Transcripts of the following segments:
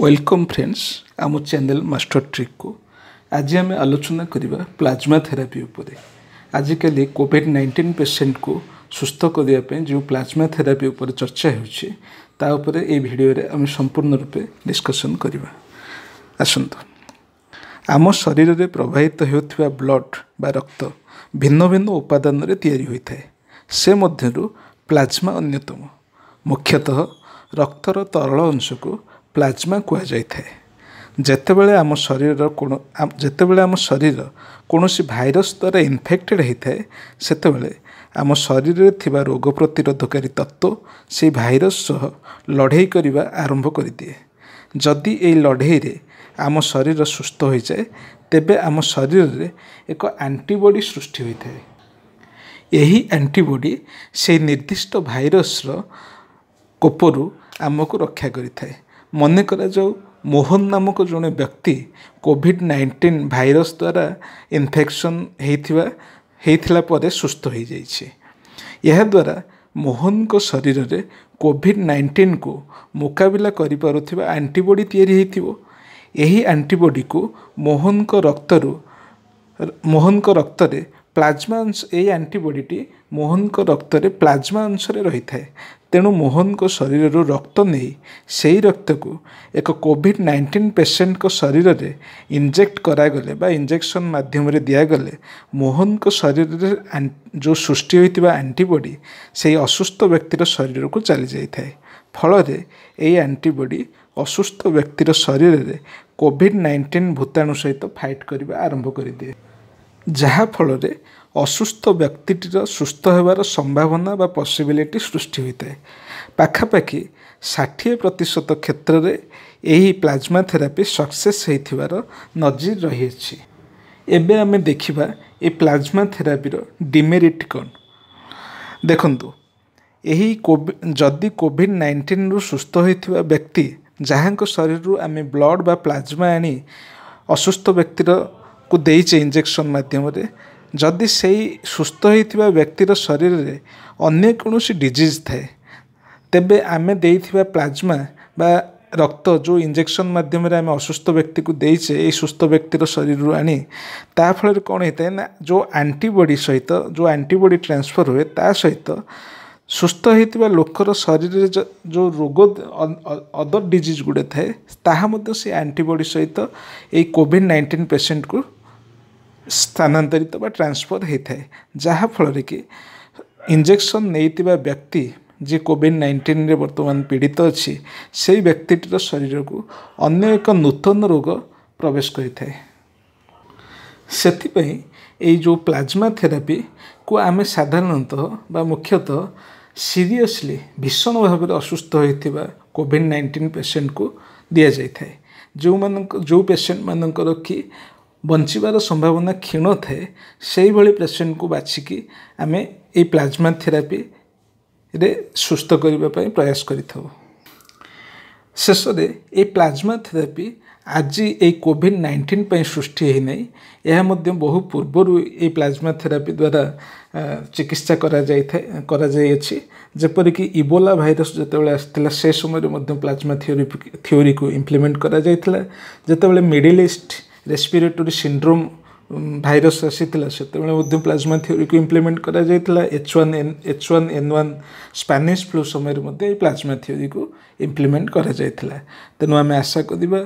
welcome friends ଆମ channel master ଟ୍ରିକ୍କୁ ଆଜି ଆମେ ଆଲୋଚନା କରିବା ପ୍ଲାଜମା ଥେରାପି ଉପରେ ଆଜିକାଲି କୋଭିଡ଼ ନାଇଣ୍ଟିନ୍ ପେସେଣ୍ଟକୁ ସୁସ୍ଥ କରିବା ପାଇଁ ଯେଉଁ ପ୍ଲାଜମା ଥେରାପି ଉପରେ ଚର୍ଚ୍ଚା ହେଉଛି ତା ଉପରେ ଏହି ଭିଡ଼ିଓରେ ଆମେ ସମ୍ପୂର୍ଣ୍ଣ ରୂପେ ଡିସ୍କସନ୍ କରିବା ଆସନ୍ତୁ ଆମ ଶରୀରରେ ପ୍ରବାହିତ ହେଉଥିବା ବ୍ଲଡ଼ ବା ରକ୍ତ ଭିନ୍ନ ଭିନ୍ନ ଉପାଦାନରେ ତିଆରି ହୋଇଥାଏ ସେ ମଧ୍ୟରୁ ପ୍ଲାଜମା ଅନ୍ୟତମ ମୁଖ୍ୟତଃ ରକ୍ତର ତରଳ ଅଂଶକୁ ପ୍ଲାଜମା କୁହାଯାଇଥାଏ ଯେତେବେଳେ ଆମ ଶରୀରର କୌଣ ଯେତେବେଳେ ଆମ ଶରୀର କୌଣସି ଭାଇରସ୍ ଦ୍ୱାରା ଇନଫେକ୍ଟେଡ଼୍ ହୋଇଥାଏ ସେତେବେଳେ ଆମ ଶରୀରରେ ଥିବା ରୋଗ ପ୍ରତିରୋଧକାରୀ ତତ୍ତ୍ୱ ସେହି ଭାଇରସ୍ ସହ ଲଢ଼େଇ କରିବା ଆରମ୍ଭ କରିଦିଏ ଯଦି ଏହି ଲଢ଼େଇରେ ଆମ ଶରୀର ସୁସ୍ଥ ହୋଇଯାଏ ତେବେ ଆମ ଶରୀରରେ ଏକ ଆଣ୍ଟିବଡ଼ି ସୃଷ୍ଟି ହୋଇଥାଏ ଏହି ଆଣ୍ଟିବଡ଼ି ସେହି ନିର୍ଦ୍ଦିଷ୍ଟ ଭାଇରସ୍ର କୋପରୁ ଆମକୁ ରକ୍ଷା କରିଥାଏ ମନେ କରାଯାଉ ମୋହନ ନାମକ ଜଣେ ବ୍ୟକ୍ତି କୋଭିଡ଼୍ ନାଇଣ୍ଟିନ୍ ଭାଇରସ୍ ଦ୍ୱାରା ଇନଫେକ୍ସନ୍ ହେଇଥିବା ହେଇଥିଲା ପରେ ସୁସ୍ଥ ହୋଇଯାଇଛି ଏହାଦ୍ୱାରା ମୋହନଙ୍କ ଶରୀରରେ କୋଭିଡ଼ ନାଇଣ୍ଟିନ୍କୁ ମୁକାବିଲା କରିପାରୁଥିବା ଆଣ୍ଟିବଡ଼ି ତିଆରି ହୋଇଥିବ ଏହି ଆଣ୍ଟିବଡ଼ିକୁ ମୋହନଙ୍କ ରକ୍ତରୁ ମୋହନଙ୍କ ରକ୍ତରେ ପ୍ଲାଜମା ଅଂଶ ଏଇ ଆଣ୍ଟିବଡ଼ିଟି ମୋହନଙ୍କ ରକ୍ତରେ ପ୍ଲାଜମା ଅଂଶରେ ରହିଥାଏ ତେଣୁ ମୋହନଙ୍କ ଶରୀରରୁ ରକ୍ତ ନେଇ ସେହି ରକ୍ତକୁ ଏକ କୋଭିଡ଼ ନାଇଣ୍ଟିନ୍ ପେସେଣ୍ଟଙ୍କ ଶରୀରରେ ଇଞ୍ଜେକ୍ଟ କରାଗଲେ ବା ଇଞ୍ଜେକ୍ସନ୍ ମାଧ୍ୟମରେ ଦିଆଗଲେ ମୋହନଙ୍କ ଶରୀରରେ ଯେଉଁ ସୃଷ୍ଟି ହୋଇଥିବା ଆଣ୍ଟିବଡ଼ି ସେହି ଅସୁସ୍ଥ ବ୍ୟକ୍ତିର ଶରୀରକୁ ଚାଲିଯାଇଥାଏ ଫଳରେ ଏହି ଆଣ୍ଟିବଡ଼ି ଅସୁସ୍ଥ ବ୍ୟକ୍ତିର ଶରୀରରେ କୋଭିଡ଼ ନାଇଣ୍ଟିନ୍ ଭୂତାଣୁ ସହିତ ଫାଇଟ୍ କରିବା ଆରମ୍ଭ କରିଦିଏ ଯାହାଫଳରେ ଅସୁସ୍ଥ ବ୍ୟକ୍ତିଟିର ସୁସ୍ଥ ହେବାର ସମ୍ଭାବନା ବା ପସିବିଲିଟି ସୃଷ୍ଟି ହୋଇଥାଏ ପାଖାପାଖି ଷାଠିଏ ପ୍ରତିଶତ କ୍ଷେତ୍ରରେ ଏହି ପ୍ଲାଜମା ଥେରାପି ସକ୍ସେସ୍ ହୋଇଥିବାର ନଜିର ରହିଅଛି ଏବେ ଆମେ ଦେଖିବା ଏ ପ୍ଲାଜମା ଥେରାପିର ଡିମେରିଟ୍ କ'ଣ ଦେଖନ୍ତୁ ଏହି ଯଦି କୋଭିଡ଼ ନାଇଣ୍ଟିନରୁ ସୁସ୍ଥ ହୋଇଥିବା ବ୍ୟକ୍ତି ଯାହାଙ୍କ ଶରୀରରୁ ଆମେ ବ୍ଲଡ଼୍ ବା ପ୍ଲାଜମା ଆଣି ଅସୁସ୍ଥ ବ୍ୟକ୍ତିର କୁ ଦେଇଛେ ଇଞ୍ଜେକ୍ସନ୍ ମାଧ୍ୟମରେ ଯଦି ସେଇ ସୁସ୍ଥ ହେଇଥିବା ବ୍ୟକ୍ତିର ଶରୀରରେ ଅନ୍ୟ କୌଣସି ଡିଜିଜ୍ ଥାଏ ତେବେ ଆମେ ଦେଇଥିବା ପ୍ଲାଜମା ବା ରକ୍ତ ଯେଉଁ ଇଞ୍ଜେକ୍ସନ୍ ମାଧ୍ୟମରେ ଆମେ ଅସୁସ୍ଥ ବ୍ୟକ୍ତିକୁ ଦେଇଛେ ଏଇ ସୁସ୍ଥ ବ୍ୟକ୍ତିର ଶରୀରରୁ ଆଣି ତା ଫଳରେ କ'ଣ ହେଇଥାଏ ନା ଯେଉଁ ଆଣ୍ଟିବଡ଼ି ସହିତ ଯେଉଁ ଆଣ୍ଟିବଡ଼ି ଟ୍ରାନ୍ସଫର୍ ହୁଏ ତା ସହିତ ସୁସ୍ଥ ହେଇଥିବା ଲୋକର ଶରୀରରେ ଯେଉଁ ରୋଗ ଅଦର ଡିଜିଜ୍ ଗୁଡ଼େ ଥାଏ ତାହା ମଧ୍ୟ ସେ ଆଣ୍ଟିବଡ଼ି ସହିତ ଏଇ କୋଭିଡ଼ ନାଇଣ୍ଟିନ୍ ପେସେଣ୍ଟକୁ ସ୍ଥାନାନ୍ତରିତ ବା ଟ୍ରାନ୍ସଫର୍ ହୋଇଥାଏ ଯାହାଫଳରେ କି ଇଞ୍ଜେକ୍ସନ୍ ନେଇଥିବା ବ୍ୟକ୍ତି ଯିଏ କୋଭିଡ଼ ନାଇଣ୍ଟିନ୍ରେ ବର୍ତ୍ତମାନ ପୀଡ଼ିତ ଅଛି ସେଇ ବ୍ୟକ୍ତିଟିର ଶରୀରକୁ ଅନ୍ୟ ଏକ ନୂତନ ରୋଗ ପ୍ରବେଶ କରିଥାଏ ସେଥିପାଇଁ ଏଇ ଯେଉଁ ପ୍ଲାଜମା ଥେରାପିକୁ ଆମେ ସାଧାରଣତଃ ବା ମୁଖ୍ୟତଃ ସିରିୟସଲି ଭୀଷଣ ଭାବରେ ଅସୁସ୍ଥ ହୋଇଥିବା କୋଭିଡ଼ ନାଇଣ୍ଟିନ୍ ପେସେଣ୍ଟକୁ ଦିଆଯାଇଥାଏ ଯେଉଁମାନଙ୍କ ଯେଉଁ ପେସେଣ୍ଟମାନଙ୍କର କି ବଞ୍ଚିବାର ସମ୍ଭାବନା କ୍ଷୀଣ ଥାଏ ସେହିଭଳି ପେସେଣ୍ଟକୁ ବାଛିକି ଆମେ ଏଇ ପ୍ଲାଜମା ଥେରାପିରେ ସୁସ୍ଥ କରିବା ପାଇଁ ପ୍ରୟାସ କରିଥାଉ ଶେଷରେ ଏଇ ପ୍ଲାଜମା ଥେରାପି ଆଜି ଏଇ କୋଭିଡ଼ ନାଇଣ୍ଟିନ୍ ପାଇଁ ସୃଷ୍ଟି ହୋଇନାହିଁ ଏହା ମଧ୍ୟ ବହୁ ପୂର୍ବରୁ ଏଇ ପ୍ଲାଜମା ଥେରାପି ଦ୍ୱାରା ଚିକିତ୍ସା କରାଯାଇଥାଏ କରାଯାଇଅଛି ଯେପରିକି ଇବୋଲା ଭାଇରସ୍ ଯେତେବେଳେ ଆସିଥିଲା ସେ ସମୟରେ ମଧ୍ୟ ପ୍ଲାଜମା ଥିଓରି ଥିଓରିକୁ ଇମ୍ପ୍ଲିମେଣ୍ଟ କରାଯାଇଥିଲା ଯେତେବେଳେ Middle East respiratory syndrome virus ଆସିଥିଲା ସେତେବେଳେ ମଧ୍ୟ ପ୍ଲାଜମା ଥିଓରିକୁ ଇମ୍ପ୍ଲିମେଣ୍ଟ କରାଯାଇଥିଲା H one N H one N one Spanish flu ସମୟରେ ମଧ୍ୟ ଏହି ପ୍ଲାଜମା ଥିଓରିକୁ ଇମ୍ପ୍ଲିମେଣ୍ଟ କରାଯାଇଥିଲା ତେଣୁ ଆମେ ଆଶା କରିବା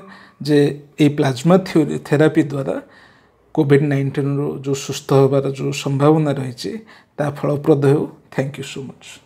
ଯେ ଏଇ ପ୍ଲାଜମା ଥିଓରି ଥେରାପି ଦ୍ୱାରା କୋଭିଡ଼୍ ନାଇଣ୍ଟିନ୍ରୁ ଯେଉଁ ସୁସ୍ଥ ହେବାର ଯେଉଁ ସମ୍ଭାବନା ରହିଛି ତାହା ଫଳପ୍ରଦ ହେଉ ଥ୍ୟାଙ୍କ ୟୁ ସୋ ମଚ୍